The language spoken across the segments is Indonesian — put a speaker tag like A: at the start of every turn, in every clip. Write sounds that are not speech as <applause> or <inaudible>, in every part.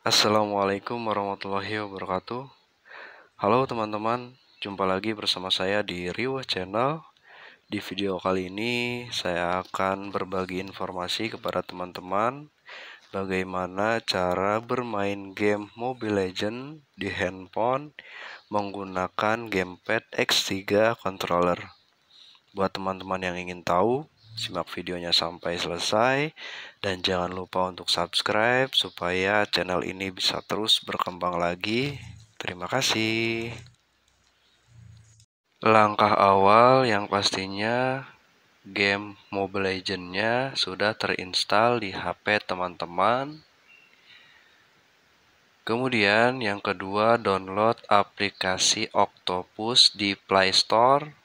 A: Assalamualaikum warahmatullahi wabarakatuh Halo teman-teman, jumpa lagi bersama saya di Riwa Channel Di video kali ini saya akan berbagi informasi kepada teman-teman Bagaimana cara bermain game Mobile Legend di handphone menggunakan gamepad X3 controller Buat teman-teman yang ingin tahu, Simak videonya sampai selesai dan jangan lupa untuk subscribe supaya channel ini bisa terus berkembang lagi. Terima kasih. Langkah awal yang pastinya game Mobile Legends-nya sudah terinstall di HP teman-teman. Kemudian yang kedua download aplikasi Octopus di Play Store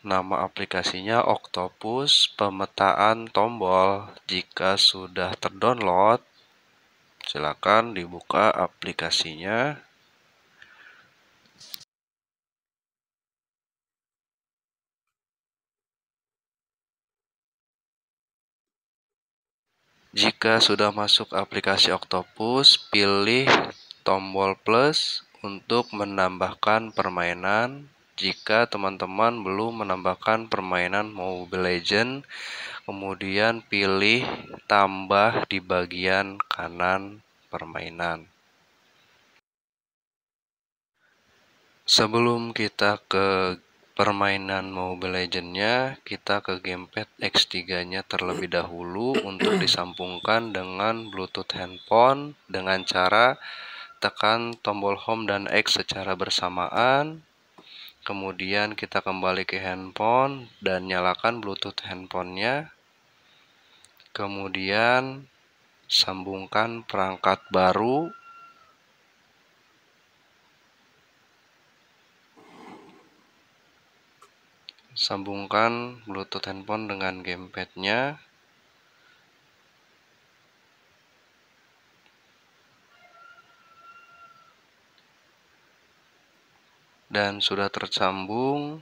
A: Nama aplikasinya Octopus Pemetaan Tombol. Jika sudah terdownload, silakan dibuka aplikasinya. Jika sudah masuk aplikasi Octopus, pilih tombol plus untuk menambahkan permainan jika teman-teman belum menambahkan permainan Mobile Legend kemudian pilih tambah di bagian kanan permainan sebelum kita ke permainan Mobile Legendnya kita ke gamepad X3 nya terlebih dahulu untuk disambungkan dengan bluetooth handphone dengan cara tekan tombol home dan X secara bersamaan kemudian kita kembali ke handphone dan nyalakan bluetooth handphonenya kemudian sambungkan perangkat baru sambungkan bluetooth handphone dengan gamepadnya dan sudah tersambung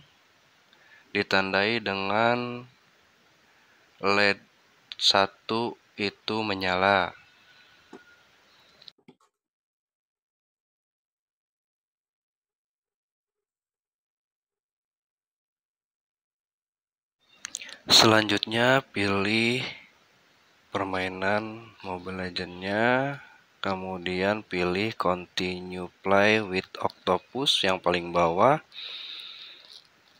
A: ditandai dengan LED 1 itu menyala. Selanjutnya pilih permainan Mobile Legends-nya kemudian pilih continue play with octopus yang paling bawah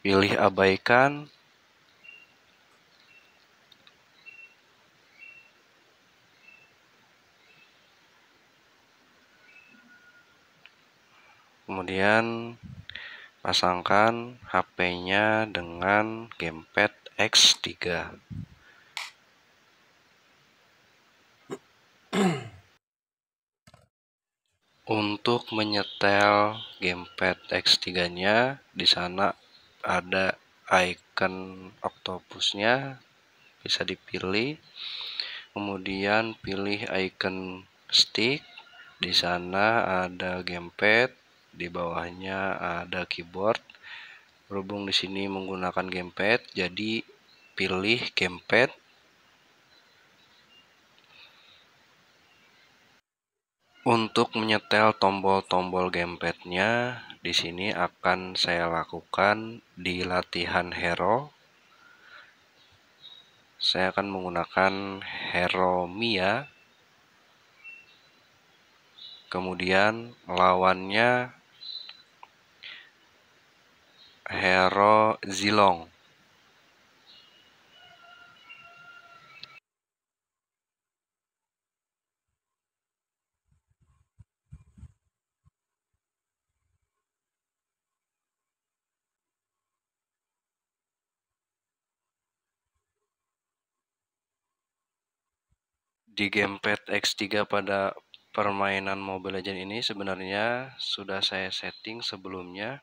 A: pilih abaikan kemudian pasangkan HP-nya dengan gamepad X3 <clears throat> Untuk menyetel gamepad X3 nya di sana ada icon octopus-nya bisa dipilih kemudian pilih icon stick di sana ada gamepad di bawahnya ada keyboard berhubung di sini menggunakan gamepad jadi pilih gamepad Untuk menyetel tombol-tombol gamepadnya, di sini akan saya lakukan di latihan Hero. Saya akan menggunakan Hero Mia. Kemudian lawannya Hero Zilong. di gamepad X3 pada permainan Mobile Legends ini sebenarnya sudah saya setting sebelumnya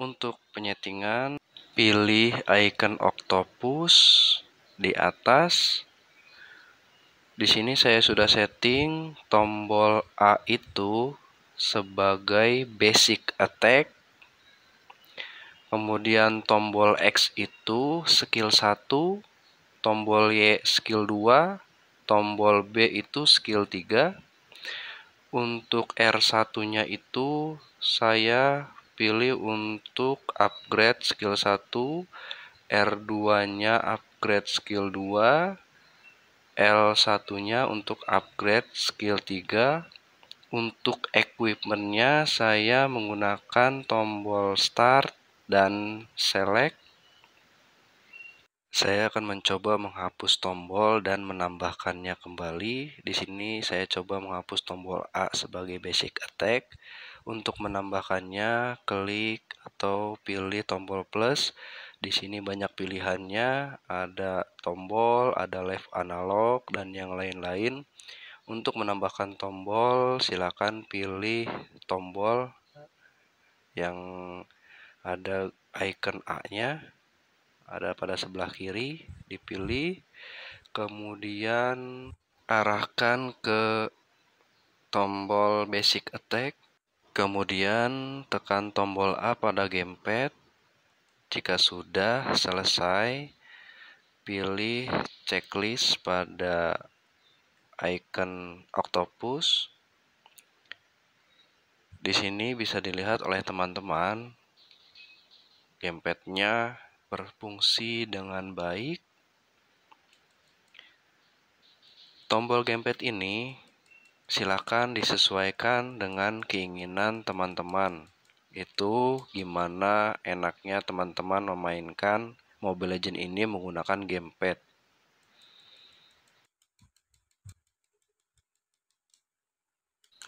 A: untuk penyetingan pilih icon octopus di atas di sini saya sudah setting tombol A itu sebagai basic attack kemudian tombol X itu skill 1 tombol Y skill 2 tombol B itu skill 3 untuk R1 nya itu saya pilih untuk upgrade skill 1 R2 nya upgrade skill 2 L1 nya untuk upgrade skill 3 untuk equipment-nya saya menggunakan tombol start dan select saya akan mencoba menghapus tombol dan menambahkannya kembali. Di sini saya coba menghapus tombol A sebagai basic attack. Untuk menambahkannya, klik atau pilih tombol plus. Di sini banyak pilihannya, ada tombol, ada left analog, dan yang lain-lain. Untuk menambahkan tombol, silakan pilih tombol yang ada icon A-nya ada pada sebelah kiri dipilih kemudian arahkan ke tombol basic attack kemudian tekan tombol A pada gamepad jika sudah selesai pilih checklist pada icon octopus di sini bisa dilihat oleh teman-teman gamepadnya berfungsi dengan baik. Tombol gamepad ini silakan disesuaikan dengan keinginan teman-teman. Itu gimana enaknya teman-teman memainkan Mobile Legends ini menggunakan gamepad.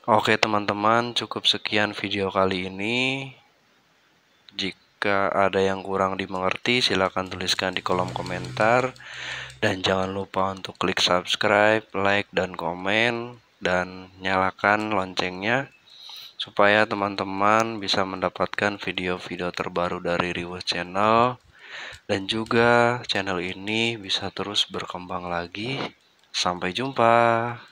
A: Oke teman-teman, cukup sekian video kali ini. Jika jika ada yang kurang dimengerti, silahkan tuliskan di kolom komentar. Dan jangan lupa untuk klik subscribe, like, dan komen. Dan nyalakan loncengnya supaya teman-teman bisa mendapatkan video-video terbaru dari Reward Channel. Dan juga channel ini bisa terus berkembang lagi. Sampai jumpa.